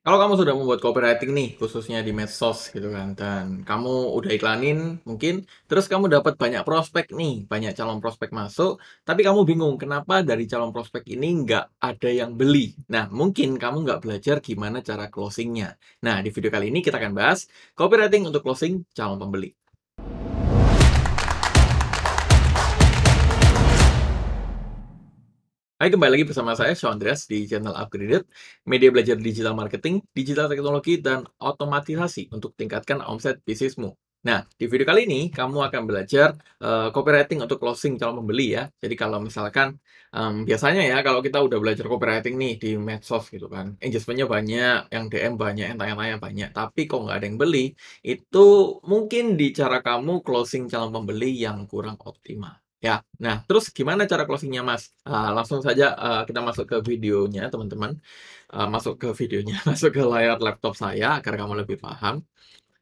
Kalau kamu sudah membuat copywriting nih, khususnya di medsos gitu kan, dan kamu udah iklanin mungkin, terus kamu dapat banyak prospek nih, banyak calon prospek masuk, tapi kamu bingung kenapa dari calon prospek ini nggak ada yang beli. Nah, mungkin kamu nggak belajar gimana cara closingnya. Nah, di video kali ini kita akan bahas copywriting untuk closing calon pembeli. Hai, kembali lagi bersama saya, Sean Andreas, di channel Upgraded, media belajar digital marketing, digital teknologi, dan otomatisasi untuk tingkatkan omset bisnismu. Nah, di video kali ini, kamu akan belajar uh, copywriting untuk closing calon pembeli ya. Jadi kalau misalkan, um, biasanya ya, kalau kita udah belajar copywriting nih di medsos gitu kan, engagementnya banyak, yang DM banyak, yang tanya-tanya banyak. Tapi kok nggak ada yang beli, itu mungkin di cara kamu closing calon pembeli yang kurang optimal. Ya, nah terus gimana cara closingnya mas? Uh, langsung saja uh, kita masuk ke videonya teman-teman, uh, masuk ke videonya, masuk ke layar laptop saya agar kamu lebih paham.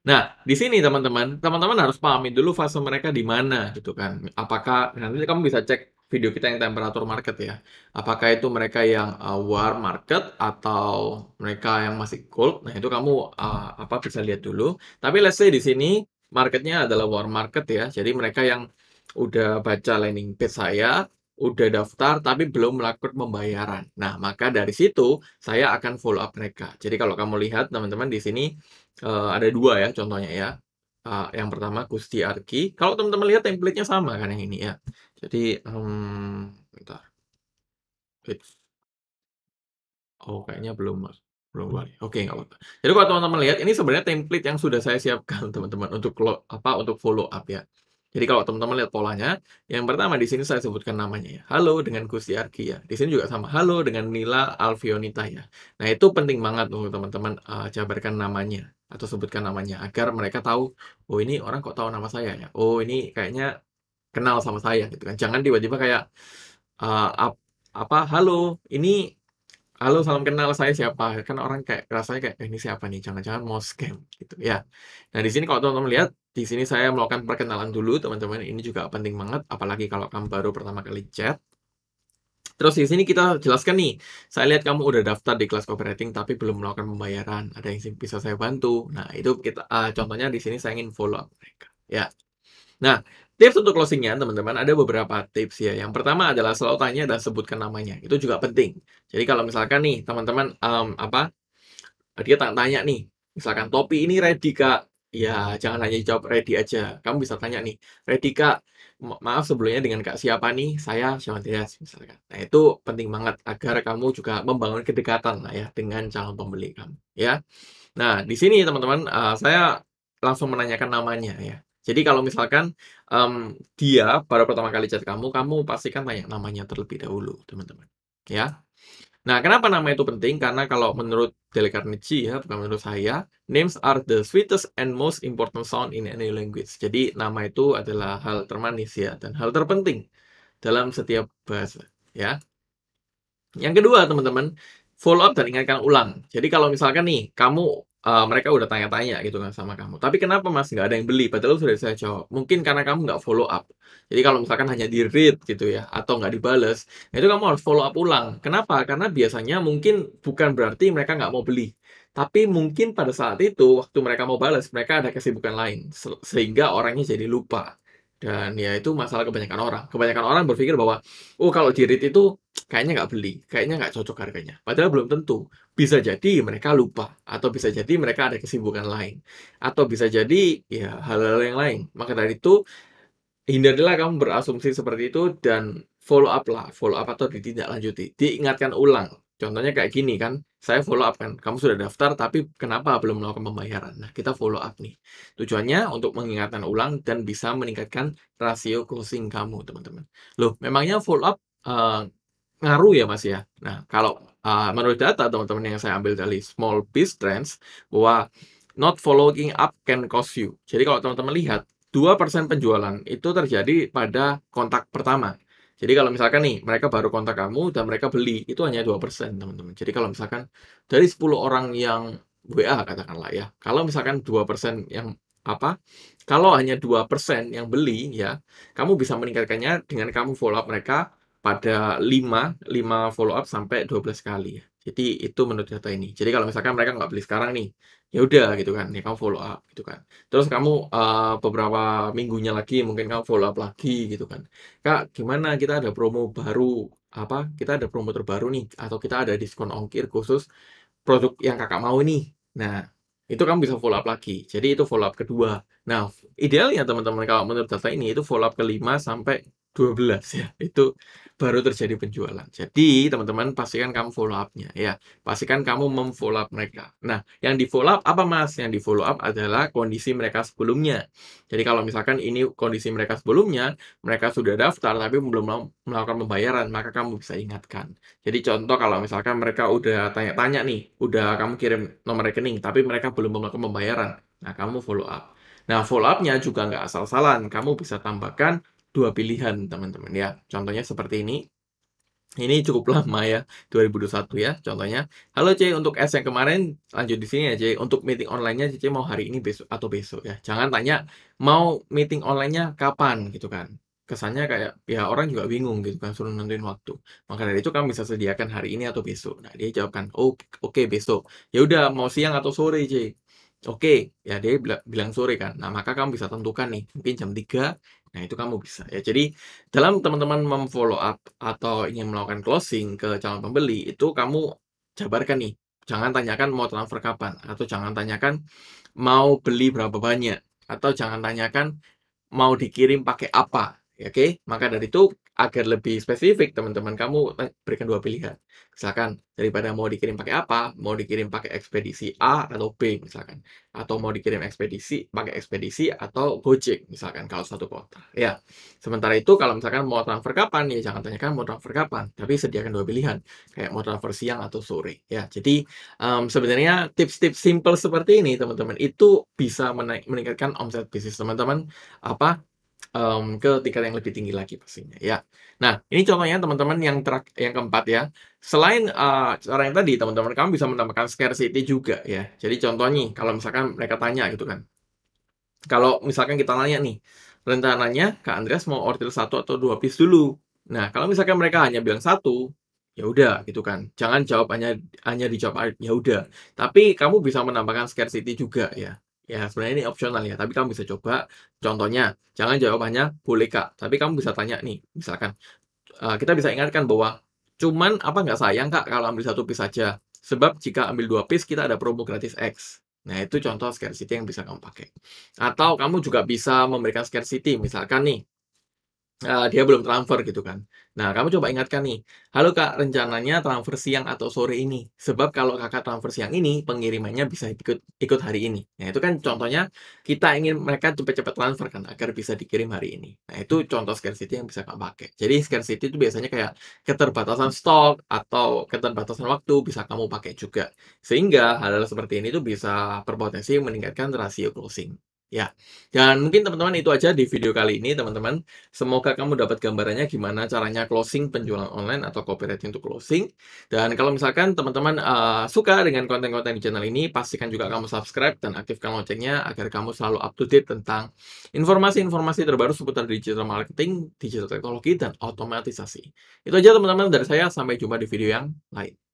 Nah, di sini teman-teman, teman-teman harus pahami dulu fase mereka di mana gitu kan. Apakah nanti kamu bisa cek video kita yang temperatur market ya. Apakah itu mereka yang uh, warm market atau mereka yang masih cold? Nah, itu kamu uh, apa bisa lihat dulu. Tapi let's say di sini marketnya adalah warm market ya. Jadi mereka yang udah baca landing page saya, udah daftar tapi belum melakukan pembayaran. Nah, maka dari situ saya akan follow up mereka. Jadi kalau kamu lihat teman-teman di sini uh, ada dua ya contohnya ya. Uh, yang pertama Gusti Arki. Kalau teman-teman lihat template-nya sama kan yang ini ya. Jadi um, bentar. It's... Oh, kayaknya belum mas. Belum balik. Ya. Oke, okay, nggak apa-apa. Jadi kalau teman-teman lihat ini sebenarnya template yang sudah saya siapkan teman-teman untuk apa untuk follow up ya. Jadi kalau teman-teman lihat polanya, yang pertama di sini saya sebutkan namanya ya. Halo dengan Gusti Arki ya. Di sini juga sama halo dengan Nila alfionita ya. Nah, itu penting banget untuk teman-teman uh, jabarkan namanya atau sebutkan namanya agar mereka tahu, oh ini orang kok tahu nama saya ya. Oh, ini kayaknya kenal sama saya gitu kan. Jangan tiba-tiba kayak uh, ap, apa halo, ini halo salam kenal saya siapa kan orang kayak rasanya kayak eh, ini siapa nih jangan-jangan mau scam gitu ya nah di sini kalau teman-teman lihat di sini saya melakukan perkenalan dulu, teman-teman. Ini juga penting banget, apalagi kalau kamu baru pertama kali chat. Terus di sini kita jelaskan nih, saya lihat kamu udah daftar di kelas copywriting tapi belum melakukan pembayaran. Ada yang bisa saya bantu? Nah, itu kita uh, contohnya di sini saya ingin follow up mereka. Ya. Nah, tips untuk closingnya teman-teman ada beberapa tips ya. Yang pertama adalah selalu tanya dan sebutkan namanya. Itu juga penting. Jadi kalau misalkan nih teman-teman um, apa dia tanya nih, misalkan topi ini ready kak, ya jangan hanya jawab ready aja. Kamu bisa tanya nih, "Ready, Kak? maaf sebelumnya dengan Kak siapa nih? Saya syawantias misalkan. Nah, itu penting banget agar kamu juga membangun kedekatan lah ya dengan calon pembeli kamu, ya. Nah, di sini teman-teman, uh, saya langsung menanyakan namanya ya. Jadi kalau misalkan, um, dia baru pertama kali chat kamu, kamu pastikan tanya namanya terlebih dahulu, teman-teman, ya. Nah, kenapa nama itu penting? Karena kalau menurut Dale Carnegie ya, bukan menurut saya, names are the sweetest and most important sound in any language. Jadi, nama itu adalah hal termanis ya, dan hal terpenting dalam setiap bahasa ya. Yang kedua, teman-teman, follow up dan ingatkan ulang. Jadi, kalau misalkan nih, kamu uh, mereka udah tanya-tanya gitu kan sama kamu, "Tapi kenapa Mas nggak ada yang beli?" Padahal sudah saya jawab, "Mungkin karena kamu nggak follow up." Jadi kalau misalkan hanya di-read gitu ya atau nggak dibales, nah itu kamu harus follow up ulang. Kenapa? Karena biasanya mungkin bukan berarti mereka nggak mau beli, tapi mungkin pada saat itu waktu mereka mau bales mereka ada kesibukan lain sehingga orangnya jadi lupa. Dan ya itu masalah kebanyakan orang. Kebanyakan orang berpikir bahwa, oh kalau jirit itu kayaknya nggak beli, kayaknya nggak cocok harganya. Padahal belum tentu. Bisa jadi mereka lupa, atau bisa jadi mereka ada kesibukan lain, atau bisa jadi ya hal-hal yang lain. Maka dari itu, hindarilah kamu berasumsi seperti itu dan follow up lah, follow up atau ditindaklanjuti, diingatkan ulang Contohnya kayak gini kan, saya follow up kan, kamu sudah daftar tapi kenapa belum melakukan pembayaran? Nah, kita follow up nih. Tujuannya untuk mengingatkan ulang dan bisa meningkatkan rasio closing kamu, teman-teman. Loh, memangnya follow up uh, ngaruh ya mas ya. Nah kalau uh, menurut data teman-teman yang saya ambil dari Small Biz Trends bahwa not following up can cost you. Jadi kalau teman-teman lihat 2% penjualan itu terjadi pada kontak pertama. Jadi kalau misalkan nih, mereka baru kontak kamu dan mereka beli, itu hanya dua persen teman-teman. Jadi kalau misalkan dari 10 orang yang WA katakanlah ya, kalau misalkan dua persen yang apa? Kalau hanya dua persen yang beli ya, kamu bisa meningkatkannya dengan kamu follow up mereka pada 5, lima follow up sampai 12 kali ya. Jadi itu menurut data ini. Jadi kalau misalkan mereka nggak beli sekarang nih, ya udah gitu kan, ya kamu follow up gitu kan. Terus kamu uh, beberapa minggunya lagi mungkin kamu follow up lagi gitu kan. Kak, gimana kita ada promo baru apa? Kita ada promo terbaru nih atau kita ada diskon ongkir khusus produk yang kakak mau nih. Nah, itu kamu bisa follow up lagi. Jadi itu follow up kedua. Nah, idealnya teman-teman kalau menurut data ini itu follow up kelima sampai 12 ya. Itu baru terjadi penjualan. Jadi, teman-teman, pastikan kamu follow up-nya ya. Pastikan kamu memfollow up mereka. Nah, yang di follow up apa, Mas? Yang di follow up adalah kondisi mereka sebelumnya. Jadi, kalau misalkan ini kondisi mereka sebelumnya, mereka sudah daftar tapi belum melakukan pembayaran, maka kamu bisa ingatkan. Jadi, contoh kalau misalkan mereka udah tanya-tanya nih, udah kamu kirim nomor rekening tapi mereka belum melakukan pembayaran. Nah, kamu follow up. Nah, follow up-nya juga nggak asal-asalan. Kamu bisa tambahkan dua pilihan teman-teman ya. Contohnya seperti ini. Ini cukup lama ya, 2021 ya contohnya. Halo C, untuk S yang kemarin lanjut di sini ya C. Untuk meeting online-nya C mau hari ini besok atau besok ya. Jangan tanya mau meeting online-nya kapan gitu kan. Kesannya kayak ya orang juga bingung gitu kan suruh nentuin waktu. Maka dari itu kamu bisa sediakan hari ini atau besok. Nah, dia jawabkan, "Oh, oke okay, besok." Ya udah, mau siang atau sore, C. Oke, okay, ya dia bilang sore kan. Nah, maka kamu bisa tentukan nih, mungkin jam 3. Nah, itu kamu bisa. Ya, jadi dalam teman-teman memfollow up atau ingin melakukan closing ke calon pembeli, itu kamu jabarkan nih. Jangan tanyakan mau transfer kapan atau jangan tanyakan mau beli berapa banyak atau jangan tanyakan mau dikirim pakai apa. Oke, okay? maka dari itu agar lebih spesifik teman-teman kamu eh, berikan dua pilihan. Misalkan daripada mau dikirim pakai apa, mau dikirim pakai ekspedisi A atau B misalkan, atau mau dikirim ekspedisi pakai ekspedisi atau Gojek misalkan kalau satu kota. Ya. Sementara itu kalau misalkan mau transfer kapan ya jangan tanyakan mau transfer kapan, tapi sediakan dua pilihan kayak mau transfer siang atau sore. Ya. Jadi um, sebenarnya tips-tips simple seperti ini teman-teman itu bisa meningkatkan omset bisnis teman-teman apa um, ke tingkat yang lebih tinggi lagi pastinya ya. Nah ini contohnya teman-teman yang terak yang keempat ya. Selain uh, cara yang tadi teman-teman kamu bisa menambahkan scarcity juga ya. Jadi contohnya kalau misalkan mereka tanya gitu kan. Kalau misalkan kita nanya nih rencananya Kak Andreas mau order satu atau dua piece dulu. Nah kalau misalkan mereka hanya bilang satu ya udah gitu kan jangan jawab hanya hanya dijawab ya udah tapi kamu bisa menambahkan scarcity juga ya Ya, sebenarnya ini opsional ya, tapi kamu bisa coba. Contohnya, jangan jawabannya boleh Kak, tapi kamu bisa tanya nih, misalkan eh, kita bisa ingatkan bahwa cuman apa nggak sayang Kak kalau ambil satu piece saja. Sebab jika ambil dua piece kita ada promo gratis X. Nah, itu contoh scarcity yang bisa kamu pakai. Atau kamu juga bisa memberikan scarcity, misalkan nih, uh, dia belum transfer gitu kan. Nah, kamu coba ingatkan nih, "Halo Kak, rencananya transfer siang atau sore ini. Sebab kalau Kakak transfer siang ini, pengirimannya bisa ikut ikut hari ini." Nah, itu kan contohnya kita ingin mereka cepat-cepat transfer kan agar bisa dikirim hari ini. Nah, itu contoh scarcity yang bisa kamu pakai. Jadi scarcity itu biasanya kayak keterbatasan stok atau keterbatasan waktu bisa kamu pakai juga. Sehingga hal-hal seperti ini tuh bisa berpotensi meningkatkan rasio closing. Ya, dan mungkin teman-teman itu aja di video kali ini teman-teman. Semoga kamu dapat gambarannya gimana caranya closing penjualan online atau copywriting untuk closing. Dan kalau misalkan teman-teman uh, suka dengan konten-konten di channel ini, pastikan juga kamu subscribe dan aktifkan loncengnya agar kamu selalu up to date tentang informasi-informasi terbaru seputar digital marketing, digital teknologi, dan otomatisasi. Itu aja teman-teman dari saya, sampai jumpa di video yang lain.